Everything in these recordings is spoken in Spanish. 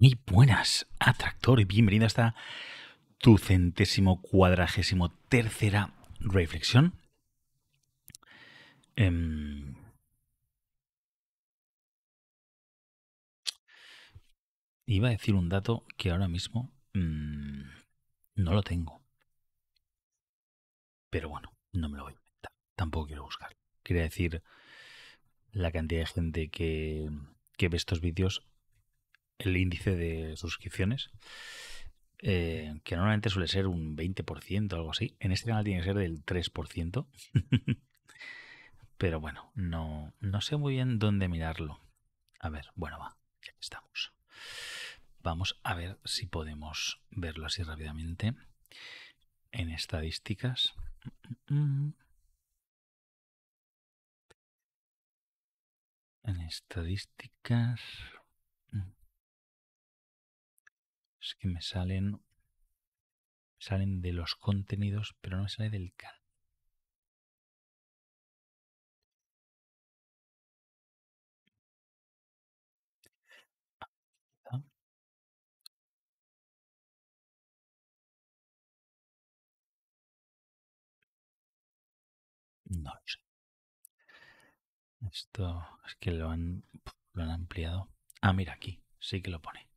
Muy buenas, atractor, y bienvenido esta tu centésimo cuadragésimo tercera reflexión. Em, iba a decir un dato que ahora mismo mm, no lo tengo. Pero bueno, no me lo voy a inventar. Tampoco quiero buscar. Quería decir la cantidad de gente que, que ve estos vídeos el índice de suscripciones, eh, que normalmente suele ser un 20% o algo así. En este canal tiene que ser del 3%. Pero bueno, no, no sé muy bien dónde mirarlo. A ver, bueno, va, ya estamos. Vamos a ver si podemos verlo así rápidamente en estadísticas. En estadísticas. que me salen, salen de los contenidos, pero no sale del canal. Ah. No sé. Esto es que lo han, lo han ampliado. Ah, mira, aquí sí que lo pone.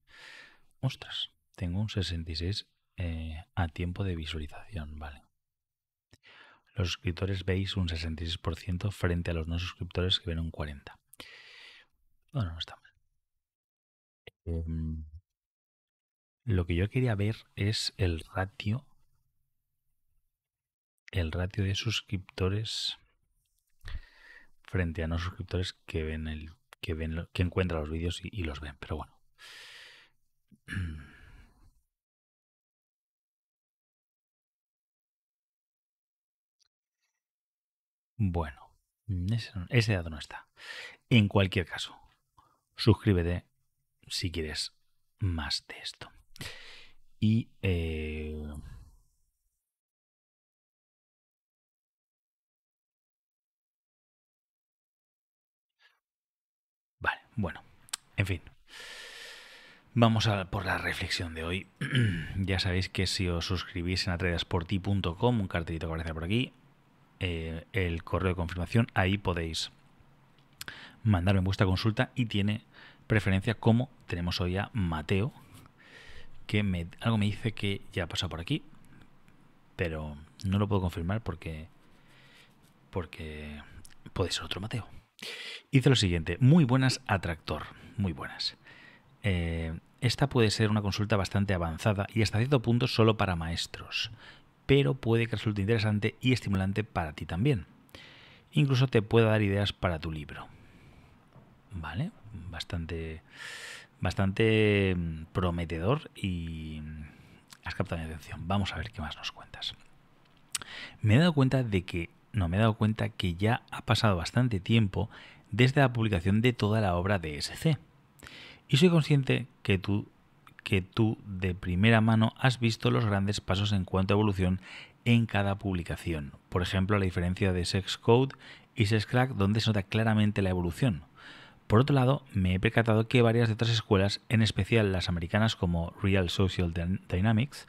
Ostras, tengo un 66 eh, a tiempo de visualización, ¿vale? Los suscriptores veis un 66% frente a los no suscriptores que ven un 40%. Bueno, no está mal. Em, lo que yo quería ver es el ratio. El ratio de suscriptores frente a no suscriptores que ven el. que ven que encuentran los vídeos y, y los ven. Pero bueno. Bueno, ese, dato no está. En cualquier caso, suscríbete si quieres más de esto. Y... Eh, vale, bueno, en fin. Vamos por la reflexión de hoy. ya sabéis que si os suscribís en atredasporti.com, un cartelito que aparece por aquí, eh, el correo de confirmación. Ahí podéis mandarme vuestra consulta y tiene preferencia como tenemos hoy a Mateo, que me, algo me dice que ya ha pasado por aquí, pero no lo puedo confirmar porque, porque puede ser otro Mateo. Dice lo siguiente, muy buenas atractor, muy buenas. Eh, esta puede ser una consulta bastante avanzada y hasta cierto punto solo para maestros, pero puede que resulte interesante y estimulante para ti también. Incluso te pueda dar ideas para tu libro. ¿Vale? Bastante, bastante mm, prometedor y has captado mi atención. Vamos a ver qué más nos cuentas. Me he dado cuenta de que, no, me he dado cuenta que ya ha pasado bastante tiempo desde la publicación de toda la obra de SC. Y soy consciente que tú que tú de primera mano has visto los grandes pasos en cuanto a evolución en cada publicación. Por ejemplo, la diferencia de Sex Code y Sex crack donde se nota claramente la evolución. Por otro lado, me he percatado que varias de otras escuelas, en especial las americanas como Real Social Dynamics,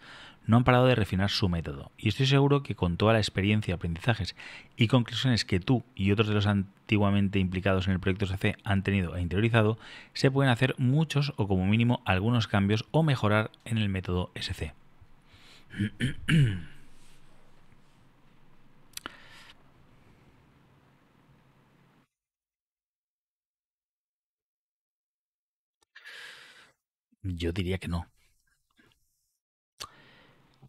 no han parado de refinar su método y estoy seguro que con toda la experiencia, aprendizajes y conclusiones que tú y otros de los antiguamente implicados en el proyecto SC han tenido e interiorizado, se pueden hacer muchos o como mínimo algunos cambios o mejorar en el método SC. Yo diría que no.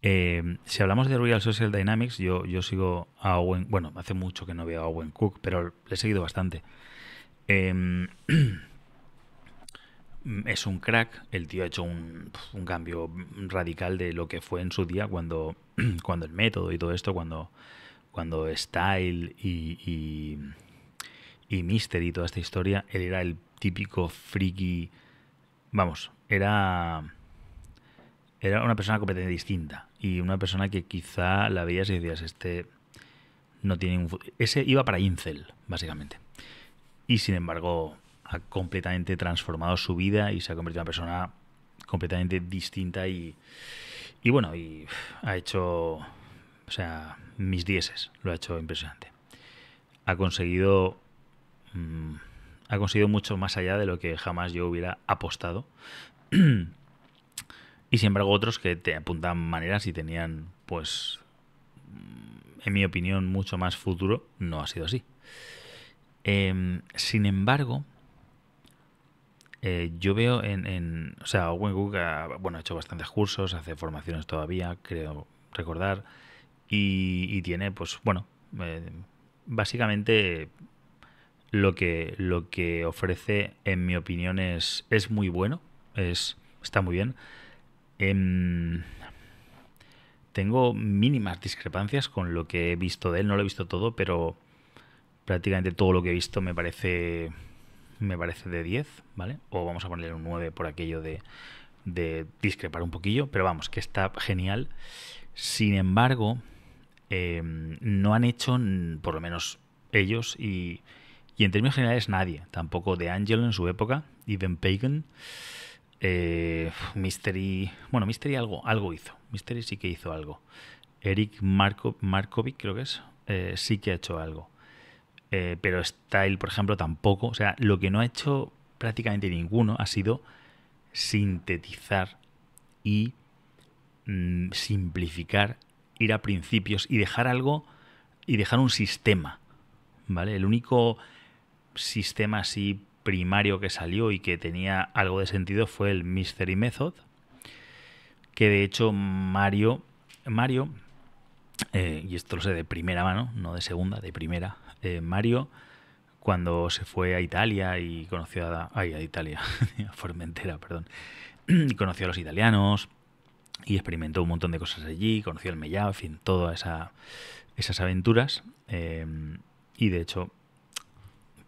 Em, si hablamos de Real Social Dynamics, yo, yo sigo a Owen, bueno, hace mucho que no veo a Owen Cook, pero le he seguido bastante. Em, es un crack, el tío ha hecho un, cambio radical de lo que fue en su día cuando, cuando el método y todo esto, cuando, cuando Style y, y, y Mister y toda esta historia, él era el típico friki, vamos, era era una persona completamente distinta y una persona que quizá la veías y decías, este no tiene un Ese iba para Incel, básicamente. Y sin embargo, ha completamente transformado su vida y se ha convertido en una persona completamente distinta y, y bueno, y ha hecho, o sea, mis dieces, lo ha hecho impresionante. Ha conseguido, mm, ha conseguido mucho más allá de lo que jamás yo hubiera apostado. Y sin embargo otros que te apuntan maneras y tenían, pues, en mi opinión, mucho más futuro, no ha sido así. Em, sin embargo, eh, yo veo en, O sea, Owen ha, bueno, ha hecho bastantes cursos, hace formaciones todavía, creo recordar, y, tiene, pues, bueno, eh, básicamente lo que, lo que ofrece, en mi opinión, es, es muy bueno, es, está muy bien. Em, tengo mínimas discrepancias con lo que he visto de él. No lo he visto todo, pero prácticamente todo lo que he visto me parece me parece de 10, ¿vale? O vamos a ponerle un 9 por aquello de, discrepar un poquillo, pero vamos, que está genial. Sin embargo, em, no han hecho, por lo menos ellos, y, y en términos generales nadie, tampoco de Angelo en su época, y Ben Pagan, eh, Mystery, bueno, Mystery algo, algo hizo. Mystery sí que hizo algo. Eric Markovic, creo que es, eh, sí que ha hecho algo. Eh, pero Style, por ejemplo, tampoco. O sea, lo que no ha hecho prácticamente ninguno ha sido sintetizar y mm, simplificar, ir a principios y dejar algo y dejar un sistema. ¿Vale? El único sistema así primario que salió y que tenía algo de sentido fue el Mystery Method, que de hecho Mario, Mario eh, y esto lo sé de primera mano, no de segunda, de primera, eh, Mario cuando se fue a Italia y conoció a, a Italia, a Formentera, perdón, y conoció a los italianos y experimentó un montón de cosas allí, conoció el Mellá, en fin, todas esas aventuras. Eh, y de hecho,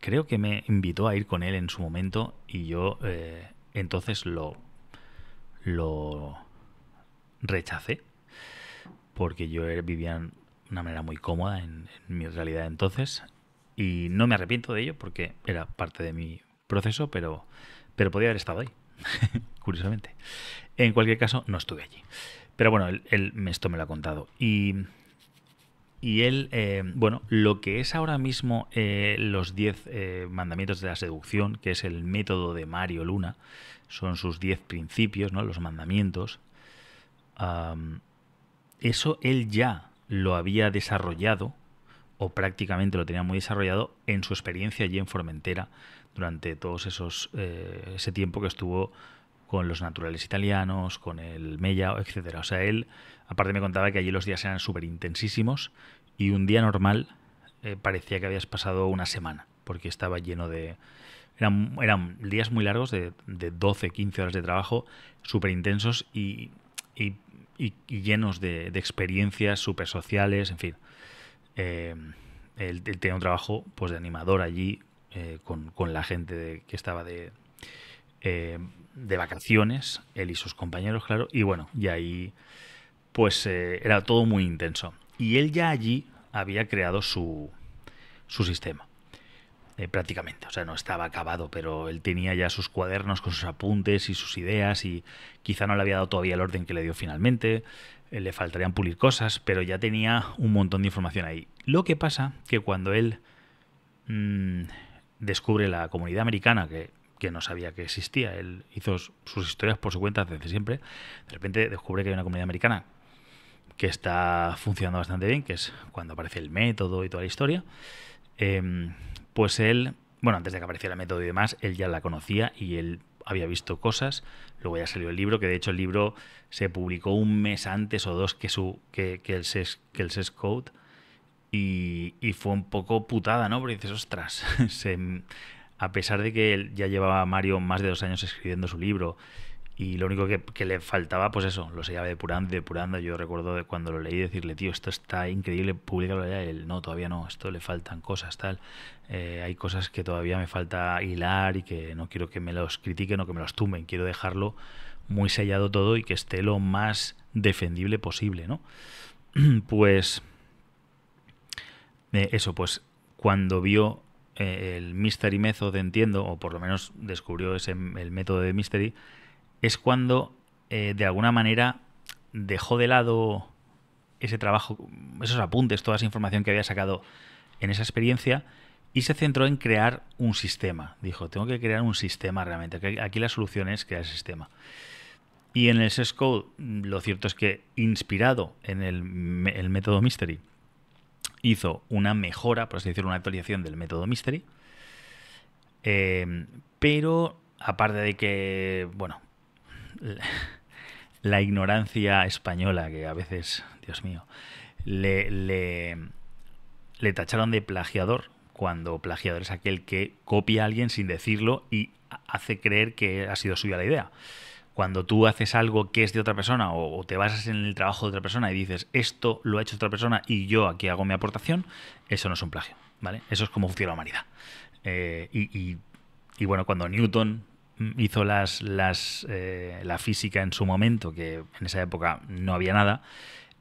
creo que me invitó a ir con él en su momento y yo eh, entonces lo, lo rechacé porque yo vivía de una manera muy cómoda en, mi realidad entonces y no me arrepiento de ello porque era parte de mi proceso, pero, pero podía haber estado ahí, curiosamente. En cualquier caso, no estuve allí. Pero bueno, él, me esto me lo ha contado. Y y él, eh, bueno, lo que es ahora mismo eh, los 10 eh, mandamientos de la seducción, que es el método de Mario Luna, son sus diez principios, ¿no? Los mandamientos. eso él ya lo había desarrollado, o prácticamente lo tenía muy desarrollado, en su experiencia allí en Formentera, durante todo esos, ese tiempo que estuvo con los naturales italianos, con el Mella, etc. O sea, él, aparte me contaba que allí los días eran súper intensísimos y un día normal eh, parecía que habías pasado una semana, porque estaba lleno de... Eran, eran días muy largos de, 12, 15 horas de trabajo, súper intensos y, llenos de, experiencias súper sociales, en fin. Eh, él, tenía un trabajo pues, de animador allí eh, con, con, la gente de, que estaba de de vacaciones, él y sus compañeros, claro, y bueno, y ahí pues eh, era todo muy intenso. Y él ya allí había creado su, su sistema, eh, prácticamente, o sea, no estaba acabado, pero él tenía ya sus cuadernos con sus apuntes y sus ideas y quizá no le había dado todavía el orden que le dio finalmente, eh, le faltarían pulir cosas, pero ya tenía un montón de información ahí. Lo que pasa que cuando él mm, descubre la comunidad americana, que que no sabía que existía. Él hizo sus historias por su cuenta desde siempre. De repente descubre que hay una comunidad americana que está funcionando bastante bien, que es cuando aparece el método y toda la historia. Em, pues él, bueno, antes de que apareciera el método y demás, él ya la conocía y él había visto cosas. Luego ya salió el libro, que de hecho el libro se publicó un mes antes o dos que, su, que, el, SES, que el e e Code. Y, y, fue un poco putada, ¿no? Porque dices, ostras, se, a pesar de que él ya llevaba Mario más de dos años escribiendo su libro y lo único que, le faltaba, pues eso, lo seguía depurando y depurando. Yo recuerdo de cuando lo leí decirle, tío, esto está increíble, públicalo ya. él, no, todavía no, esto le faltan cosas, tal. Eh, hay cosas que todavía me falta hilar y que no quiero que me los critiquen o que me los tumben. Quiero dejarlo muy sellado todo y que esté lo más defendible posible, ¿no? pues... Eh, eso, pues cuando vio eh, el Mystery Method, entiendo, o por lo menos descubrió ese, el método de Mystery, es cuando eh, de alguna manera dejó de lado ese trabajo, esos apuntes, toda esa información que había sacado en esa experiencia y se centró en crear un sistema. Dijo, tengo que crear un sistema realmente. Que aquí la solución es crear el sistema. Y en el SESCO, lo cierto es que inspirado en el, el método Mystery, hizo una mejora, por así decirlo, una actualización del método Mystery. Em, pero aparte de que, bueno, la, ignorancia española, que a veces, Dios mío, le, le tacharon de plagiador, cuando plagiador es aquel que copia a alguien sin decirlo y hace creer que ha sido suya la idea cuando tú haces algo que es de otra persona o, te basas en el trabajo de otra persona y dices esto lo ha hecho otra persona y yo aquí hago mi aportación, eso no es un plagio, ¿vale? Eso es como funciona la humanidad. Eh, y, bueno, cuando Newton hizo las, las, eh, la física en su momento, que en esa época no había nada,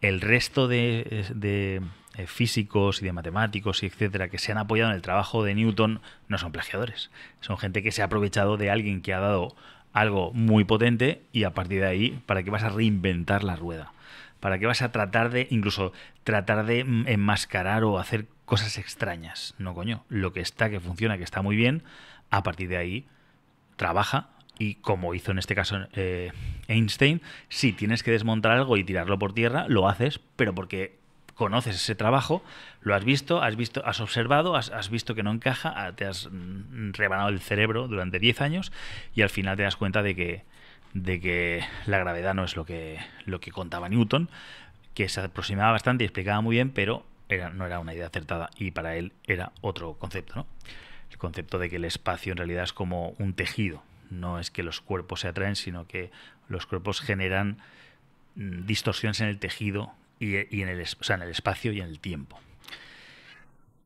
el resto de, de eh, físicos y de matemáticos y etcétera que se han apoyado en el trabajo de Newton no son plagiadores. Son gente que se ha aprovechado de alguien que ha dado algo muy potente y a partir de ahí, ¿para qué vas a reinventar la rueda? ¿Para qué vas a tratar de, incluso tratar de em, enmascarar o hacer cosas extrañas? No, coño, lo que está, que funciona, que está muy bien, a partir de ahí trabaja y como hizo en este caso eh, Einstein, si tienes que desmontar algo y tirarlo por tierra, lo haces, pero porque conoces ese trabajo, lo has visto, has visto, has observado, has, visto que no encaja, ah, te has mm, rebanado el cerebro durante 10 años y al final te das cuenta de que, de que la gravedad no es lo que, lo que contaba Newton, que se aproximaba bastante y explicaba muy bien, pero era, no era una idea acertada y para él era otro concepto, ¿no? El concepto de que el espacio en realidad es como un tejido, no es que los cuerpos se atraen, sino que los cuerpos generan mm, distorsiones en el tejido y, en, el, o sea, en el espacio y en el tiempo.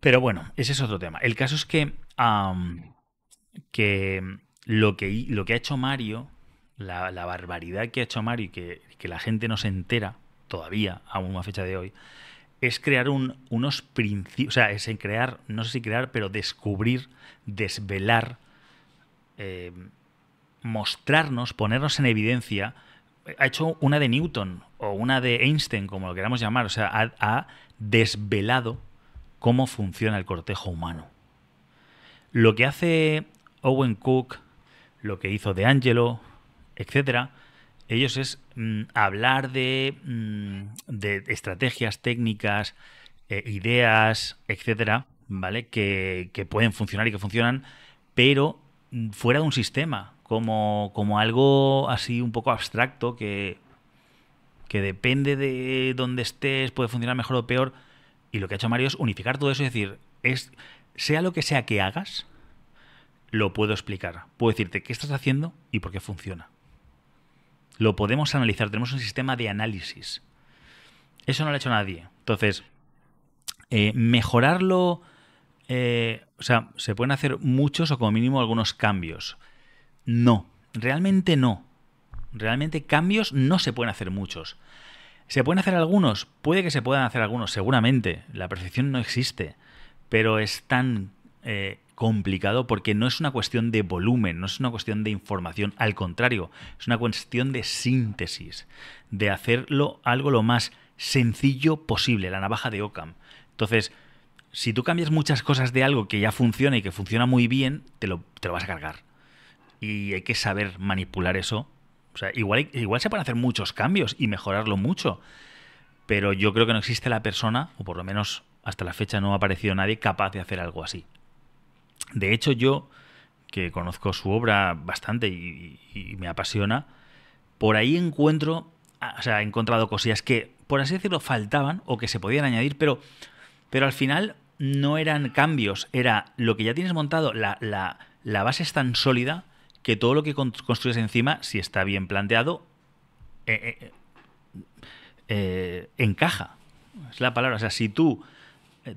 Pero bueno, ese es otro tema. El caso es que, que, lo, que lo que ha hecho Mario, la, barbaridad que ha hecho Mario y que, la gente no se entera todavía, a una fecha de hoy, es crear unos principios, o sea, es crear, no sé si crear, pero descubrir, desvelar, eh, mostrarnos, ponernos en evidencia ha hecho una de Newton o una de Einstein, como lo queramos llamar. O sea, ha, desvelado cómo funciona el cortejo humano. Lo que hace Owen Cook, lo que hizo De Angelo, etcétera, ellos es mm, hablar mm, de, estrategias técnicas, eh, ideas, etcétera, ¿vale? que, pueden funcionar y que funcionan, pero mm, fuera de un sistema como, algo así un poco abstracto que, que depende de dónde estés, puede funcionar mejor o peor. Y lo que ha hecho Mario es unificar todo eso y decir, es, sea lo que sea que hagas, lo puedo explicar. Puedo decirte qué estás haciendo y por qué funciona. Lo podemos analizar, tenemos un sistema de análisis. Eso no lo ha hecho nadie. Entonces, eh, mejorarlo, eh, o sea, se pueden hacer muchos o como mínimo algunos cambios. No, realmente no. Realmente cambios no se pueden hacer muchos. ¿Se pueden hacer algunos? Puede que se puedan hacer algunos, seguramente. La perfección no existe. Pero es tan eh, complicado porque no es una cuestión de volumen, no es una cuestión de información. Al contrario, es una cuestión de síntesis. De hacerlo algo lo más sencillo posible, la navaja de Occam. Entonces, si tú cambias muchas cosas de algo que ya funciona y que funciona muy bien, te lo, te lo vas a cargar y hay que saber manipular eso. O sea, igual, igual se pueden hacer muchos cambios y mejorarlo mucho, pero yo creo que no existe la persona, o por lo menos hasta la fecha no ha aparecido nadie capaz de hacer algo así. De hecho, yo, que conozco su obra bastante y, me apasiona, por ahí encuentro, o sea, he encontrado cosillas que, por así decirlo, faltaban o que se podían añadir, pero, pero al final no eran cambios, era lo que ya tienes montado, la, la base es tan sólida que todo lo que construyes encima, si está bien planteado, eh, eh, eh, encaja. Es la palabra. O sea, si tú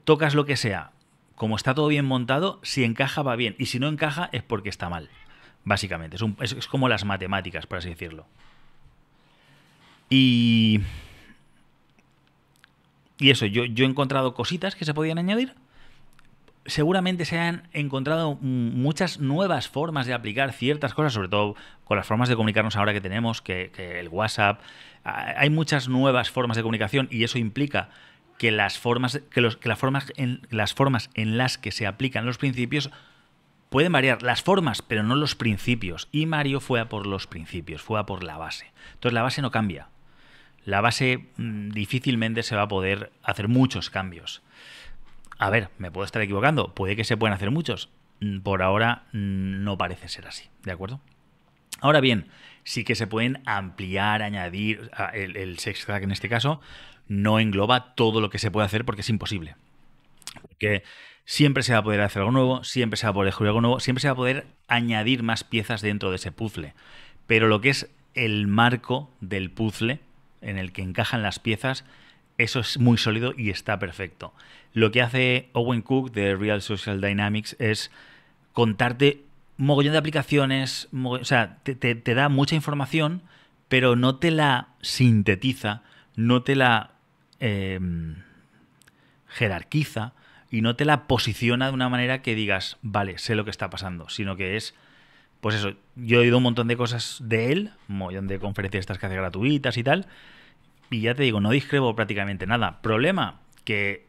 tocas lo que sea, como está todo bien montado, si encaja va bien. Y si no encaja es porque está mal. Básicamente. Es, como las matemáticas, por así decirlo. Y. Y eso, yo he encontrado cositas que se podían añadir seguramente se han encontrado muchas nuevas formas de aplicar ciertas cosas, sobre todo con las formas de comunicarnos ahora que tenemos, que, el WhatsApp, hay muchas nuevas formas de comunicación y eso implica que las formas, que las, formas en, las formas en las que se aplican los principios pueden variar las formas, pero no los principios. Y Mario fue a por los principios, fue a por la base. Entonces la base no cambia. La base mm, difícilmente se va a poder hacer muchos cambios. A ver, me puedo estar equivocando, puede que se puedan hacer muchos. Mm, por ahora mm, no parece ser así, ¿de acuerdo? Ahora bien, sí que se pueden ampliar, añadir, el, el sex en este caso no engloba todo lo que se puede hacer porque es imposible. Porque siempre se va a poder hacer algo nuevo, siempre se va a poder jugar algo nuevo, siempre se va a poder añadir más piezas dentro de ese puzzle. Pero lo que es el marco del puzzle en el que encajan las piezas eso es muy sólido y está perfecto. Lo que hace Owen Cook de Real Social Dynamics es contarte mogollón de aplicaciones, o sea, te, da mucha información, pero no te la sintetiza, no te la em, jerarquiza y no te la posiciona de una manera que digas, vale, sé lo que está pasando, sino que es, pues eso, yo he oído un montón de cosas de él, un montón de conferencias estas que hace gratuitas y tal, y ya te digo, no discrebo prácticamente nada. Problema que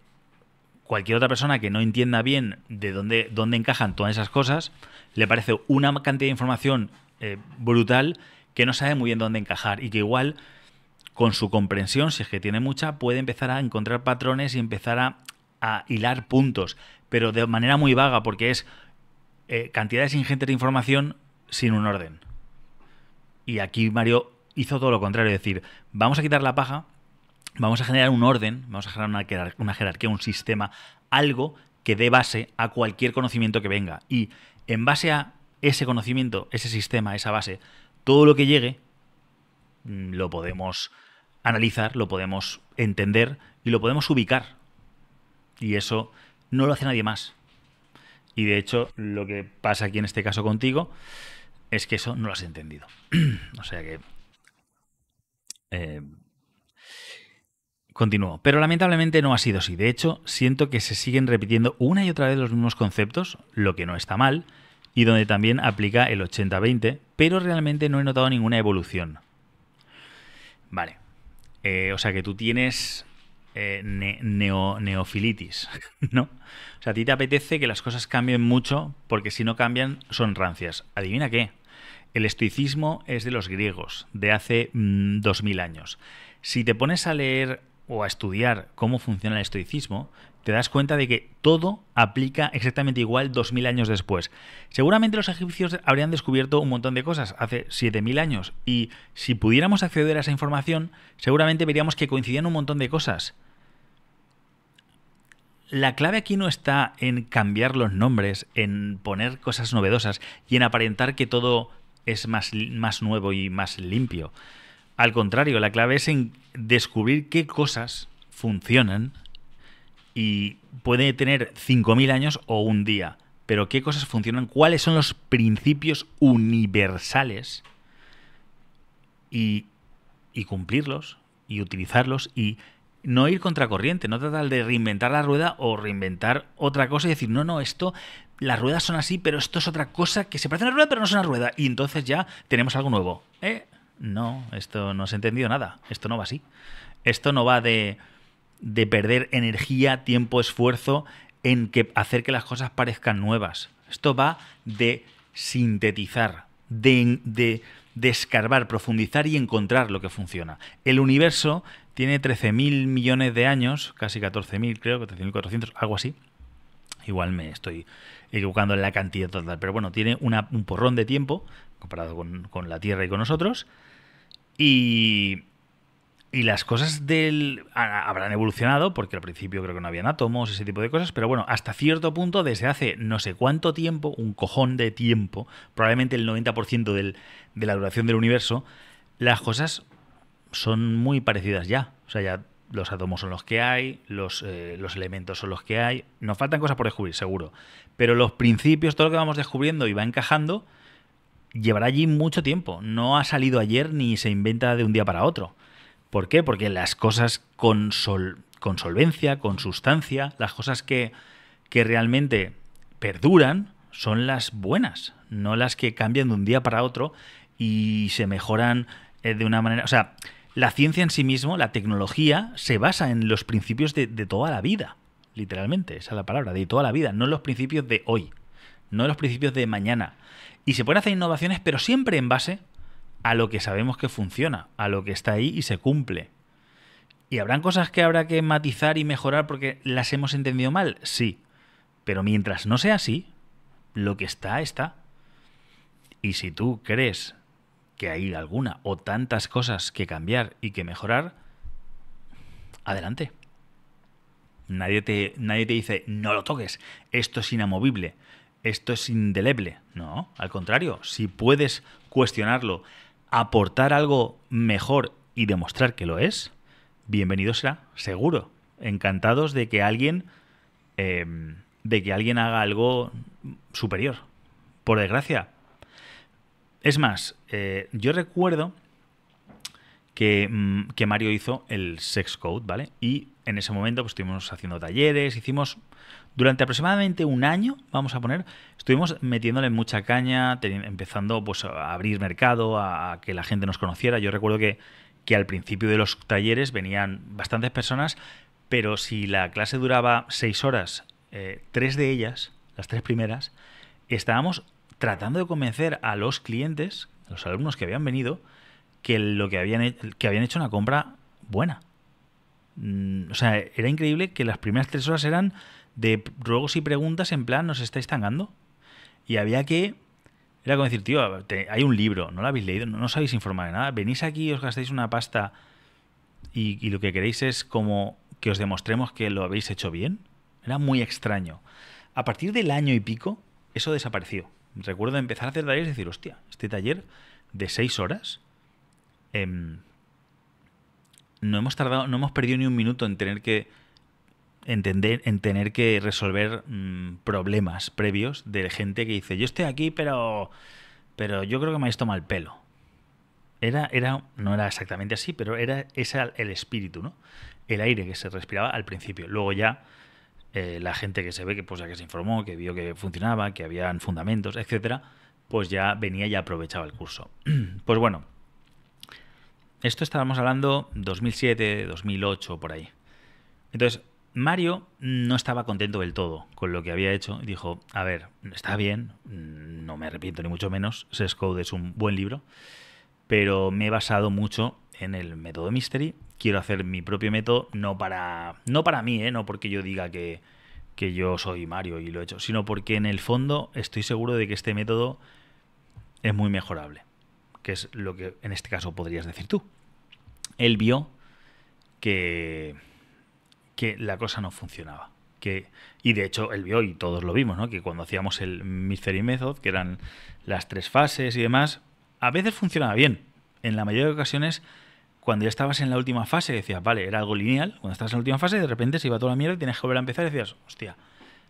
cualquier otra persona que no entienda bien de dónde, dónde encajan todas esas cosas, le parece una cantidad de información eh, brutal que no sabe muy bien dónde encajar y que igual con su comprensión, si es que tiene mucha, puede empezar a encontrar patrones y empezar a, hilar puntos, pero de manera muy vaga porque es eh, cantidades ingentes de información sin un orden. Y aquí Mario hizo todo lo contrario, es decir, vamos a quitar la paja, vamos a generar un orden, vamos a generar una, jerarquía, un sistema, algo que dé base a cualquier conocimiento que venga. Y en base a ese conocimiento, ese sistema, esa base, todo lo que llegue, mm, lo podemos analizar, lo podemos entender y lo podemos ubicar. Y eso no lo hace nadie más. Y de hecho, lo que pasa aquí en este caso contigo es que eso no lo has entendido. o sea que eh, continúo, Pero lamentablemente no ha sido así. De hecho, siento que se siguen repitiendo una y otra vez los mismos conceptos, lo que no está mal, y donde también aplica el 80-20, pero realmente no he notado ninguna evolución. Vale. Eh, o sea que tú tienes eh, neofilitis, ¿no? O sea, a ti te apetece que las cosas cambien mucho porque si no cambian son rancias. Adivina qué. El estoicismo es de los griegos, de hace 2000 mm, años. Si te pones a leer o a estudiar cómo funciona el estoicismo, te das cuenta de que todo aplica exactamente igual 2000 años después. Seguramente los egipcios habrían descubierto un montón de cosas hace 7000 años y si pudiéramos acceder a esa información, seguramente veríamos que coincidían un montón de cosas. La clave aquí no está en cambiar los nombres, en poner cosas novedosas y en aparentar que todo es más, más nuevo y más limpio. Al contrario, la clave es en descubrir qué cosas funcionan y puede tener 5.000 años o un día, pero qué cosas funcionan, cuáles son los principios universales y, y cumplirlos y utilizarlos y no ir contracorriente, no tratar de reinventar la rueda o reinventar otra cosa y decir, no, no, esto las ruedas son así, pero esto es otra cosa que se parece a una rueda, pero no es una rueda. Y entonces ya tenemos algo nuevo. Eh, no, esto no se ha entendido nada. Esto no va así. Esto no va de, de perder energía, tiempo, esfuerzo en que hacer que las cosas parezcan nuevas. Esto va de sintetizar, de, de, escarbar, profundizar y encontrar lo que funciona. El universo tiene 13.000 millones de años, casi 14.000 creo, 13.400, algo así. Igual me estoy equivocando en la cantidad total. Pero bueno, tiene un porrón de tiempo comparado con, la Tierra y con nosotros. Y, y las cosas del, habrán evolucionado, porque al principio creo que no habían átomos, ese tipo de cosas, pero bueno, hasta cierto punto, desde hace no sé cuánto tiempo, un cojón de tiempo, probablemente el 90% del, de la duración del universo, las cosas son muy parecidas ya. O sea, ya los átomos son los que hay, los, eh, los, elementos son los que hay. Nos faltan cosas por descubrir, seguro. Pero los principios, todo lo que vamos descubriendo y va encajando, llevará allí mucho tiempo. No ha salido ayer ni se inventa de un día para otro. ¿Por qué? Porque las cosas con, solvencia, con sustancia, las cosas que, que realmente perduran son las buenas, no las que cambian de un día para otro y se mejoran eh, de una manera... O sea, la ciencia en sí mismo, la tecnología, se basa en los principios de toda la vida literalmente, esa es la palabra, de toda la vida, no los principios de hoy, no los principios de mañana. Y se pueden hacer innovaciones, pero siempre en base a lo que sabemos que funciona, a lo que está ahí y se cumple. ¿Y habrán cosas que habrá que matizar y mejorar porque las hemos entendido mal? Sí. Pero mientras no sea así, lo que está está. Y si tú crees que hay alguna o tantas cosas que cambiar y que mejorar, adelante. Nadie te, nadie te dice, no lo toques, esto es inamovible, esto es indeleble. No, al contrario, si puedes cuestionarlo, aportar algo mejor y demostrar que lo es, bienvenido será, seguro. Encantados de que alguien, em, de que alguien haga algo superior. Por desgracia. Es más, eh, yo recuerdo Mm, que, Mario hizo el Sex Code, ¿vale? Y en ese momento pues, estuvimos haciendo talleres, hicimos durante aproximadamente un año, vamos a poner, estuvimos metiéndole mucha caña, empezando pues, a abrir mercado, a, que la gente nos conociera. Yo recuerdo que, que al principio de los talleres venían bastantes personas, pero si la clase duraba seis horas, eh, tres de ellas, las tres primeras, estábamos tratando de convencer a los clientes, a los alumnos que habían venido, que lo que habían, que habían hecho una compra buena. Mm, o sea, era increíble que las primeras tres horas eran de ruegos y preguntas en plan, ¿nos estáis tangando? Y había que... Era como decir, tío, hay un libro, no lo habéis leído, no, os sabéis informar de nada, venís aquí, os gastáis una pasta y, y, lo que queréis es como que os demostremos que lo habéis hecho bien. Era muy extraño. A partir del año y pico, eso desapareció. Recuerdo empezar a hacer talleres y decir, hostia, este taller de seis horas, Em, no hemos tardado, no hemos perdido ni un minuto en tener que entender, en tener que resolver mm, problemas previos de gente que dice, yo estoy aquí, pero, pero yo creo que me ha tomado el pelo. Era, era, no era exactamente así, pero era ese el espíritu, ¿no? El aire que se respiraba al principio. Luego ya eh, la gente que se ve que, pues, ya que se informó, que vio que funcionaba, que habían fundamentos, etcétera, pues ya venía y aprovechaba el curso. pues bueno, esto estábamos hablando 2007, 2008, por ahí. Entonces, Mario no estaba contento del todo con lo que había hecho. Dijo, a ver, está bien, no me arrepiento ni mucho menos, Sex es un buen libro, pero me he basado mucho en el método Mystery. Quiero hacer mi propio método, no para, no para mí, ¿eh? no porque yo diga que yo soy Mario y lo he hecho, sino porque en el fondo estoy seguro de que este método es muy mejorable que es lo que en este caso podrías decir tú. Él vio que, que la cosa no funcionaba. Que, y de hecho él vio, y todos lo vimos, ¿no? que cuando hacíamos el Mystery Method, que eran las tres fases y demás, a veces funcionaba bien. En la mayoría de ocasiones, cuando ya estabas en la última fase, decías, vale, era algo lineal. Cuando estabas en la última fase, de repente se iba toda la mierda y tienes que volver a empezar y decías, hostia,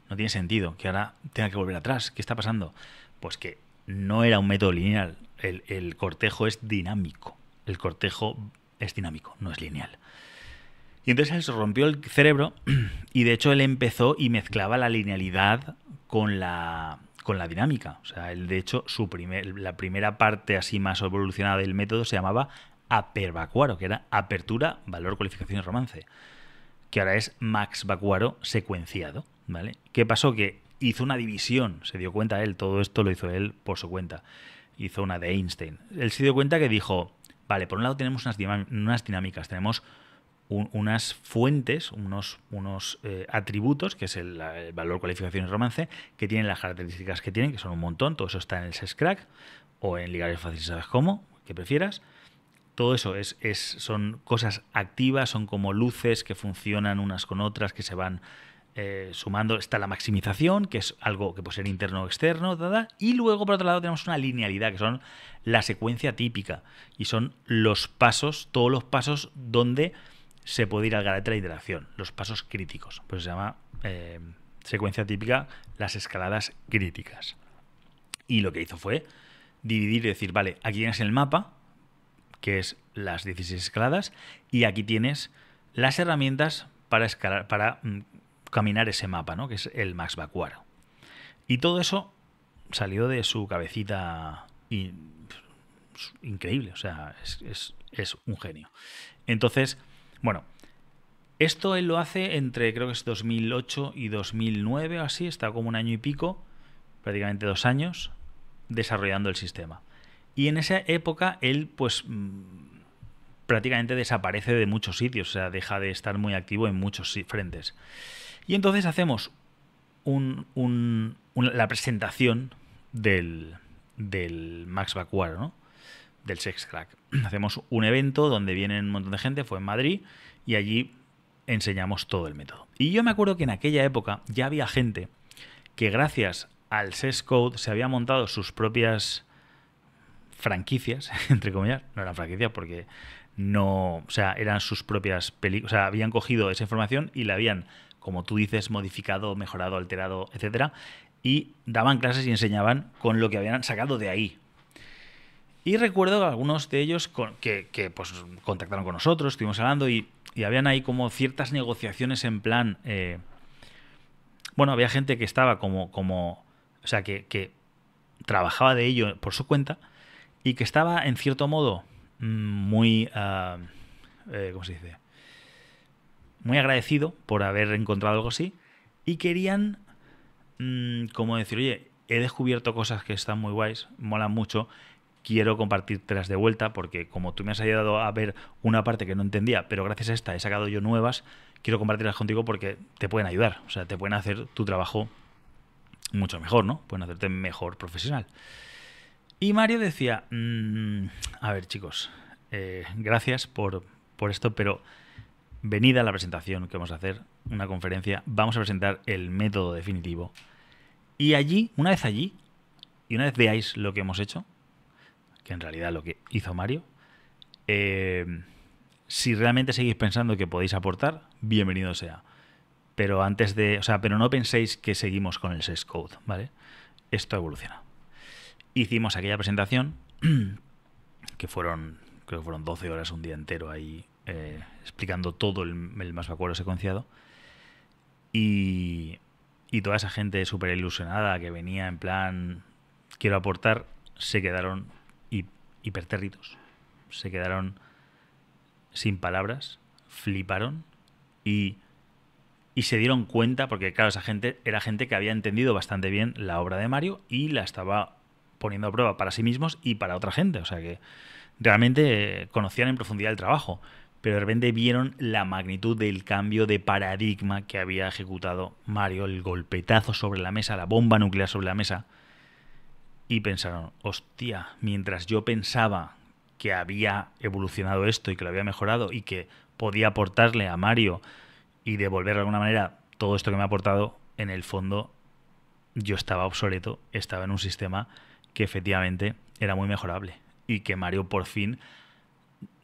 no tiene sentido que ahora tenga que volver atrás. ¿Qué está pasando? Pues que no era un método lineal, el, cortejo es dinámico. El cortejo es dinámico, no es lineal. Y entonces él se rompió el cerebro y de hecho él empezó y mezclaba la linealidad con la, con la dinámica. O sea, él de hecho su primer, la primera parte así más evolucionada del método se llamaba apervacuaro, que era apertura, valor, cualificación y romance, que ahora es max vacuaro secuenciado. ¿vale? ¿Qué pasó? Que hizo una división, se dio cuenta él, todo esto lo hizo él por su cuenta hizo una de Einstein. Él se dio cuenta que dijo, vale, por un lado tenemos unas, dinámicas, tenemos unas fuentes, unos, unos eh, atributos, que es el, valor, cualificación y romance, que tienen las características que tienen, que son un montón, todo eso está en el SESCRAC o en Ligares Fáciles, sabes cómo, que prefieras. Todo eso es, son cosas activas, son como luces que funcionan unas con otras, que se van eh, sumando, está la maximización, que es algo que puede ser interno o externo, y luego por otro lado tenemos una linealidad, que son la secuencia típica, y son los pasos, todos los pasos donde se puede ir al garete la interacción, los pasos críticos, pues se llama eh, secuencia típica las escaladas críticas. Y lo que hizo fue dividir y decir, vale, aquí tienes el mapa, que es las 16 escaladas, y aquí tienes las herramientas para, escalar, para mm, caminar ese mapa, ¿no? Que es el Max Vacuaro Y todo eso salió de su cabecita pues, increíble, o sea, es, es, un genio. Entonces, bueno, esto él lo hace entre, creo que es 2008 y 2009 o así, está como un año y pico, prácticamente dos años, desarrollando el sistema. Y en esa época él, pues, mm, prácticamente desaparece de muchos sitios, o sea, deja de estar muy activo en muchos frentes. Y entonces hacemos la presentación del, Max Vacuar, Del Sex Crack. Hacemos un evento donde vienen un montón de gente, fue en Madrid, y allí enseñamos todo el método. Y yo me acuerdo que en aquella época ya había gente que gracias al Sex Code se había montado sus propias franquicias, entre comillas, no eran franquicias porque no, o sea, eran sus propias películas, o sea, habían cogido esa información y la habían como tú dices, modificado, mejorado, alterado, etcétera, Y daban clases y enseñaban con lo que habían sacado de ahí. Y recuerdo algunos de ellos que, pues, contactaron con nosotros, estuvimos hablando y, habían ahí como ciertas negociaciones en plan... Eh, bueno, había gente que estaba como... como o sea, que, trabajaba de ello por su cuenta y que estaba en cierto modo mm, muy... Ah, eh, ¿Cómo se dice? muy agradecido por haber encontrado algo así y querían mm, como decir, oye, he descubierto cosas que están muy guays, molan mucho, quiero compartírtelas de vuelta porque como tú me has ayudado a ver una parte que no entendía, pero gracias a esta he sacado yo nuevas, quiero compartirlas contigo porque te pueden ayudar, o sea, te pueden hacer tu trabajo mucho mejor, ¿no? Pueden hacerte mejor profesional. Y Mario decía, mm, a ver chicos, eh, gracias por, por esto, pero venida a la presentación que vamos a hacer, una conferencia, vamos a presentar el método definitivo. Y allí, una vez allí, y una vez veáis lo que hemos hecho, que en realidad lo que hizo Mario, eh, si realmente seguís pensando que podéis aportar, bienvenido sea. Pero antes de, o sea, pero no penséis que seguimos con el SES Code, ¿vale? Esto evoluciona. Hicimos aquella presentación, que fueron, creo que fueron 12 horas un día entero ahí eh, explicando todo el, más vacuero secuenciado. Y, toda esa gente súper ilusionada que venía en plan, quiero aportar, se quedaron hipertérritos. Se quedaron sin palabras, fliparon y, y, se dieron cuenta, porque claro, esa gente era gente que había entendido bastante bien la obra de Mario y la estaba poniendo a prueba para sí mismos y para otra gente. O sea que realmente eh, conocían en profundidad el trabajo pero de repente vieron la magnitud del cambio de paradigma que había ejecutado Mario, el golpetazo sobre la mesa, la bomba nuclear sobre la mesa, y pensaron, hostia, mientras yo pensaba que había evolucionado esto y que lo había mejorado y que podía aportarle a Mario y devolver de alguna manera todo esto que me ha aportado, en el fondo yo estaba obsoleto, estaba en un sistema que efectivamente era muy mejorable y que Mario por fin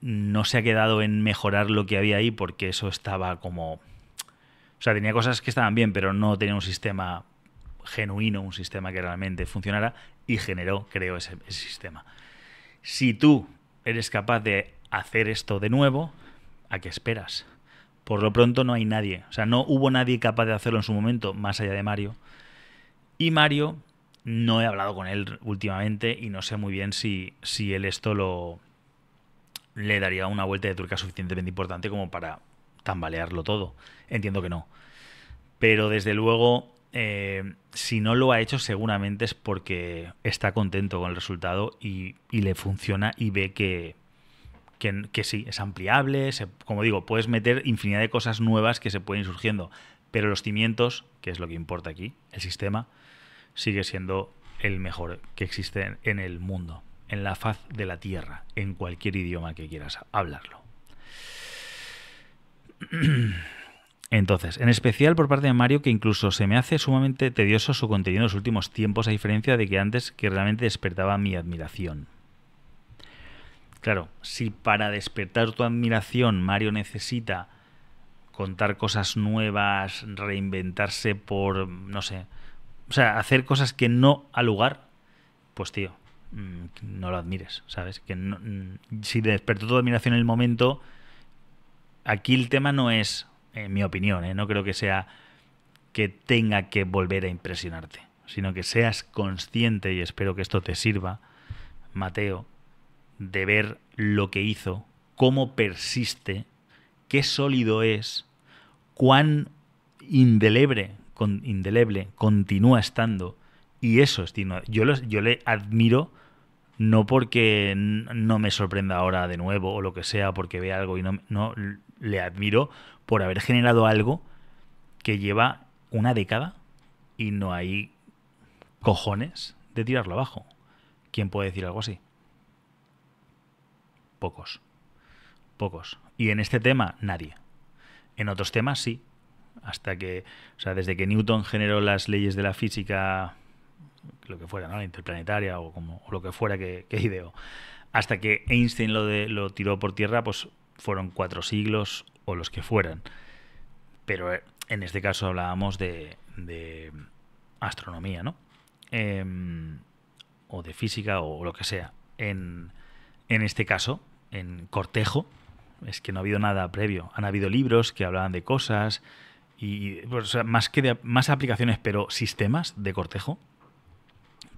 no se ha quedado en mejorar lo que había ahí porque eso estaba como... O sea, tenía cosas que estaban bien, pero no tenía un sistema genuino, un sistema que realmente funcionara y generó, creo, ese, sistema. Si tú eres capaz de hacer esto de nuevo, ¿a qué esperas? Por lo pronto no hay nadie. O sea, no hubo nadie capaz de hacerlo en su momento, más allá de Mario. Y Mario, no he hablado con él últimamente y no sé muy bien si, si él esto lo, le daría una vuelta de turca suficientemente importante como para tambalearlo todo. Entiendo que no. Pero desde luego, eh, si no lo ha hecho, seguramente es porque está contento con el resultado y, le funciona y ve que, que, sí, es ampliable. como digo, puedes meter infinidad de cosas nuevas que se pueden ir surgiendo. Pero los cimientos, que es lo que importa aquí, el sistema, sigue siendo el mejor que existe en el mundo en la faz de la tierra, en cualquier idioma que quieras hablarlo. Entonces, en especial por parte de Mario, que incluso se me hace sumamente tedioso su contenido en los últimos tiempos, a diferencia de que antes que realmente despertaba mi admiración. Claro, si para despertar tu admiración Mario necesita contar cosas nuevas, reinventarse por, no sé, o sea, hacer cosas que no alugar lugar, pues tío, Mm, no lo admires, ¿sabes? Que no, mm, si despertó tu admiración en el momento, aquí el tema no es, en mi opinión, ¿eh? no creo que sea que tenga que volver a impresionarte, sino que seas consciente, y espero que esto te sirva, Mateo, de ver lo que hizo, cómo persiste, qué sólido es, cuán indeleble, indeleble continúa estando. Y eso es Yo, yo le admiro no porque no me sorprenda ahora de nuevo o lo que sea, porque ve algo y no, no le admiro por haber generado algo que lleva una década y no hay cojones de tirarlo abajo. ¿Quién puede decir algo así? Pocos. Pocos. Y en este tema, nadie. En otros temas, sí. Hasta que, o sea, desde que Newton generó las leyes de la física lo que fuera, ¿no? La interplanetaria o como o lo que fuera que, que, ideó. Hasta que Einstein lo, de, lo tiró por tierra, pues fueron cuatro siglos o los que fueran. Pero eh, en este caso hablábamos de, astronomía, ¿no? Em, o de física o, lo que sea. En, este caso, en Cortejo, es que no ha habido nada previo. Han habido libros que hablaban de cosas y pues, más que más aplicaciones, pero sistemas de cortejo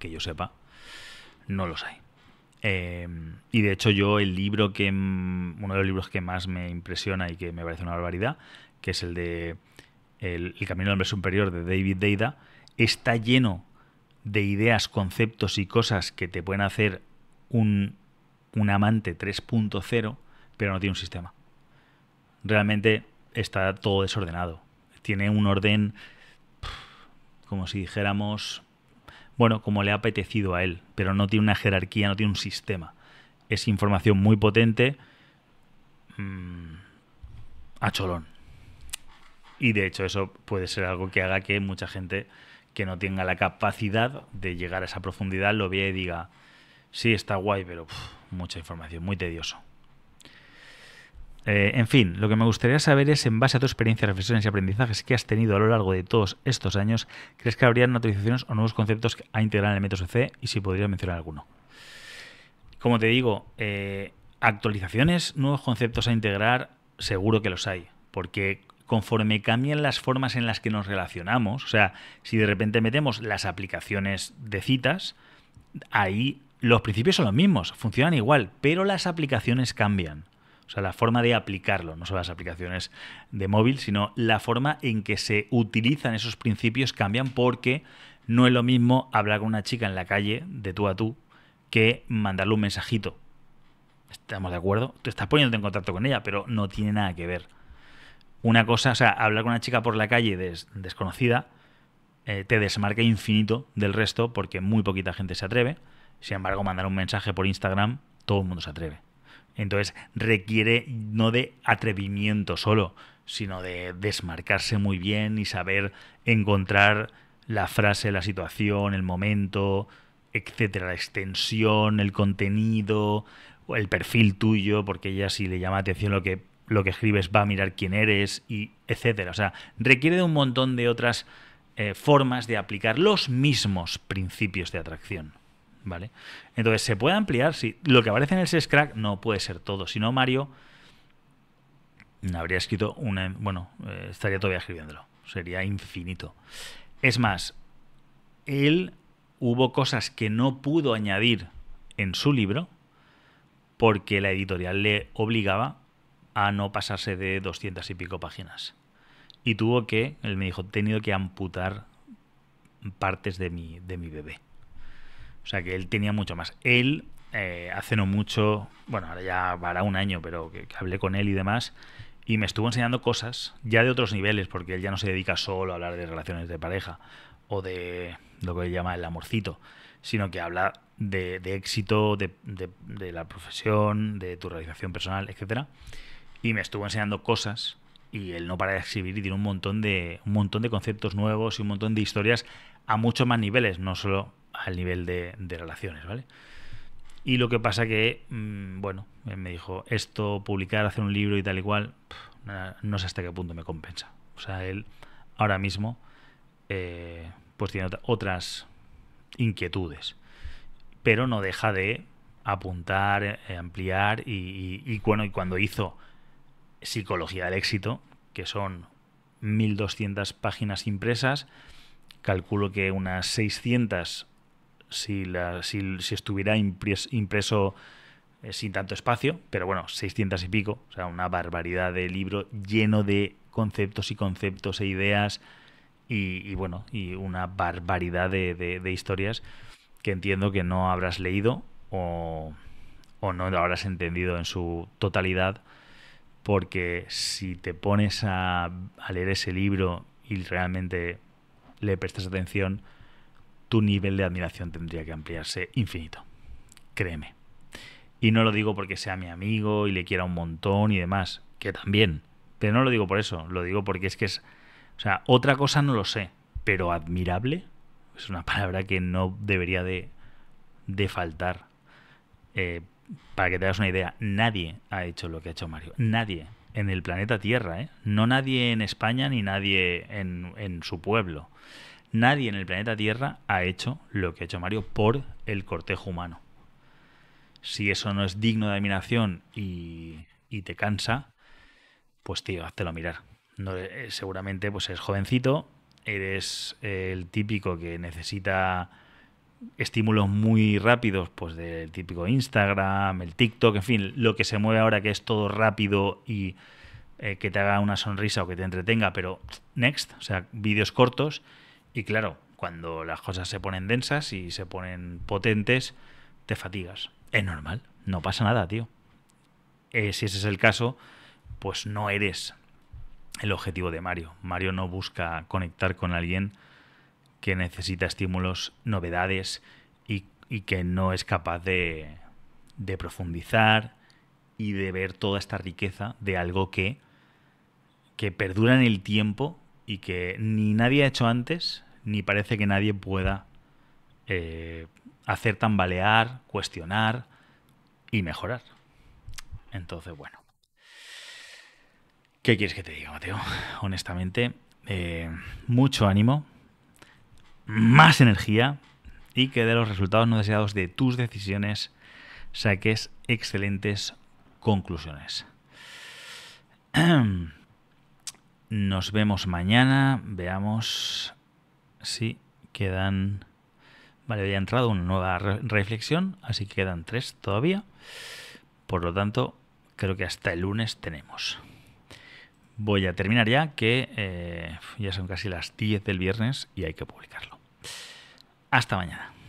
que yo sepa, no los hay. Em, y de hecho yo el libro que, uno de los libros que más me impresiona y que me parece una barbaridad, que es el de El, Camino del Hombre Superior de David Deida, está lleno de ideas, conceptos y cosas que te pueden hacer un, un amante 3.0, pero no tiene un sistema. Realmente está todo desordenado. Tiene un orden como si dijéramos bueno, como le ha apetecido a él, pero no tiene una jerarquía, no tiene un sistema. Es información muy potente mm, a cholón. Y de hecho eso puede ser algo que haga que mucha gente que no tenga la capacidad de llegar a esa profundidad lo vea y diga, sí, está guay, pero mucha información, muy tedioso. Eh, en fin, lo que me gustaría saber es, en base a tu experiencia, reflexiones y aprendizajes que has tenido a lo largo de todos estos años, ¿crees que habrían actualizaciones o nuevos conceptos a integrar en el método C y si podrías mencionar alguno? Como te digo, eh, actualizaciones, nuevos conceptos a integrar, seguro que los hay, porque conforme cambian las formas en las que nos relacionamos, o sea, si de repente metemos las aplicaciones de citas, ahí los principios son los mismos, funcionan igual, pero las aplicaciones cambian. O sea, la forma de aplicarlo, no solo las aplicaciones de móvil, sino la forma en que se utilizan esos principios cambian porque no es lo mismo hablar con una chica en la calle de tú a tú que mandarle un mensajito. ¿Estamos de acuerdo? Te estás poniéndote en contacto con ella, pero no tiene nada que ver. Una cosa, o sea, hablar con una chica por la calle desconocida eh, te desmarca infinito del resto porque muy poquita gente se atreve. Sin embargo, mandar un mensaje por Instagram, todo el mundo se atreve. Entonces requiere no de atrevimiento solo, sino de desmarcarse muy bien y saber encontrar la frase, la situación, el momento, etcétera, la extensión, el contenido, el perfil tuyo, porque ella si le llama atención lo que lo que escribes va a mirar quién eres y etcétera. O sea, requiere de un montón de otras eh, formas de aplicar los mismos principios de atracción. ¿vale? Entonces, ¿se puede ampliar? Lo que aparece en el crack no puede ser todo. Si no, Mario habría escrito una... Bueno, eh, estaría todavía escribiéndolo. Sería infinito. Es más, él hubo cosas que no pudo añadir en su libro porque la editorial le obligaba a no pasarse de doscientas y pico páginas. Y tuvo que, él me dijo, he tenido que amputar partes de mi, de mi bebé. O sea que él tenía mucho más. Él, eh, hace no mucho, bueno, ahora ya para un año, pero que, hablé con él y demás, y me estuvo enseñando cosas ya de otros niveles, porque él ya no se dedica solo a hablar de relaciones de pareja o de lo que él llama el amorcito, sino que habla de, éxito, de, la profesión, de tu realización personal, etc. Y me estuvo enseñando cosas y él no para de exhibir y tiene un montón de, un montón de conceptos nuevos y un montón de historias a muchos más niveles, no solo al nivel de, relaciones, ¿vale? Y lo que pasa que, mm, bueno, me dijo, esto, publicar, hacer un libro y tal y cual, no sé hasta qué punto me compensa. O sea, él ahora mismo eh, pues tiene otras inquietudes, pero no deja de apuntar, eh, ampliar y, y, bueno, y cuando hizo Psicología del Éxito, que son 1200 páginas impresas, calculo que unas 600 si, la, si, estuviera impreso eh, sin tanto espacio, pero bueno, 600 y pico, o sea, una barbaridad de libro lleno de conceptos y conceptos e ideas y, y bueno, y una barbaridad de, de, historias que entiendo que no habrás leído o, o no lo habrás entendido en su totalidad porque si te pones a, a, leer ese libro y realmente le prestas atención, tu nivel de admiración tendría que ampliarse infinito. Créeme. Y no lo digo porque sea mi amigo y le quiera un montón y demás, que también. Pero no lo digo por eso, lo digo porque es que es... O sea, otra cosa no lo sé, pero admirable es una palabra que no debería de, de faltar. Eh, para que te hagas una idea, nadie ha hecho lo que ha hecho Mario. Nadie en el planeta Tierra, ¿eh? No nadie en España ni nadie en, en su pueblo. Nadie en el planeta Tierra ha hecho lo que ha hecho Mario por el cortejo humano. Si eso no es digno de admiración y, te cansa, pues tío, háztelo mirar. Eh, seguramente pues eres jovencito, eres eh, el típico que necesita estímulos muy rápidos, pues del típico Instagram, el TikTok, en fin, lo que se mueve ahora que es todo rápido y eh, que te haga una sonrisa o que te entretenga, pero next, o sea, vídeos cortos y claro, cuando las cosas se ponen densas y se ponen potentes, te fatigas. Es normal, no pasa nada, tío. Eh, si ese es el caso, pues no eres el objetivo de Mario. Mario no busca conectar con alguien que necesita estímulos, novedades y, y que no es capaz de, de profundizar y de ver toda esta riqueza de algo que, que perdura en el tiempo y que ni nadie ha hecho antes, ni parece que nadie pueda eh, hacer tambalear, cuestionar y mejorar. Entonces, bueno. ¿Qué quieres que te diga, Mateo? Honestamente, eh, mucho ánimo, más energía y que de los resultados no deseados de tus decisiones saques excelentes conclusiones. Nos vemos mañana. Veamos si quedan... Vale, ya ha entrado una nueva reflexión, así que quedan tres todavía. Por lo tanto, creo que hasta el lunes tenemos. Voy a terminar ya, que eh, ya son casi las 10 del viernes y hay que publicarlo. Hasta mañana.